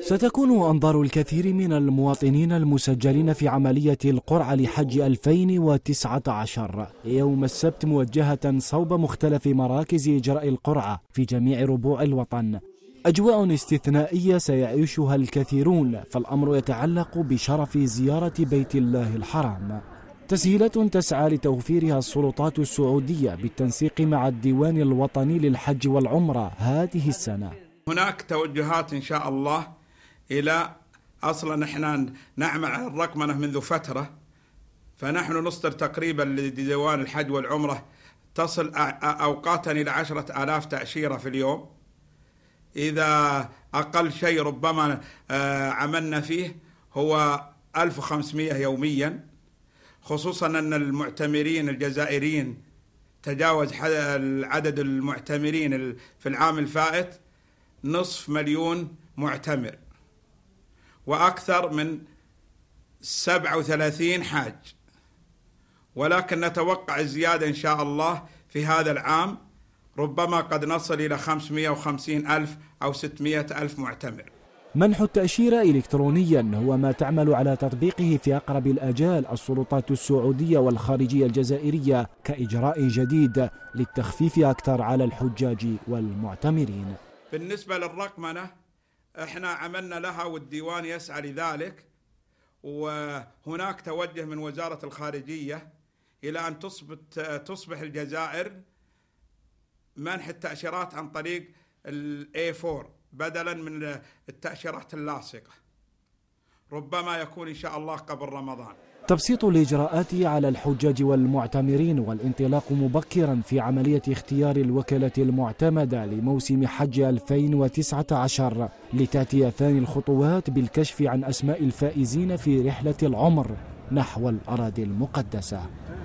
ستكون أنظار الكثير من المواطنين المسجلين في عملية القرعة لحج 2019 يوم السبت موجهة صوب مختلف مراكز إجراء القرعة في جميع ربوع الوطن أجواء استثنائية سيعيشها الكثيرون فالأمر يتعلق بشرف زيارة بيت الله الحرام تسهيلات تسعى لتوفيرها السلطات السعودية بالتنسيق مع الديوان الوطني للحج والعمرة هذه السنة هناك توجهات إن شاء الله الى اصلا احنا نعمل على الرقمنه منذ فتره فنحن نصدر تقريبا لديوان الحج والعمره تصل اوقاتا الى عشره الاف تاشيره في اليوم اذا اقل شيء ربما آه، عملنا فيه هو 1500 يوميا خصوصا ان المعتمرين الجزائريين تجاوز عدد المعتمرين في العام الفائت نصف مليون معتمر وأكثر من 37 حاج ولكن نتوقع الزيادة إن شاء الله في هذا العام ربما قد نصل إلى 550 ألف أو 600 ألف معتمر منح التأشيرة إلكترونيا هو ما تعمل على تطبيقه في أقرب الأجال السلطات السعودية والخارجية الجزائرية كإجراء جديد للتخفيف أكثر على الحجاج والمعتمرين بالنسبة للرقمنة احنا عملنا لها والديوان يسعى لذلك وهناك توجه من وزارة الخارجية إلى أن تصبت تصبح الجزائر منح التأشيرات عن طريق الاي 4 بدلا من التأشيرات اللاصقة ربما يكون إن شاء الله قبل رمضان تبسيط الإجراءات على الحجاج والمعتمرين والانطلاق مبكرا في عملية اختيار الوكالة المعتمدة لموسم حج 2019 لتأتي ثاني الخطوات بالكشف عن أسماء الفائزين في رحلة العمر نحو الأراضي المقدسة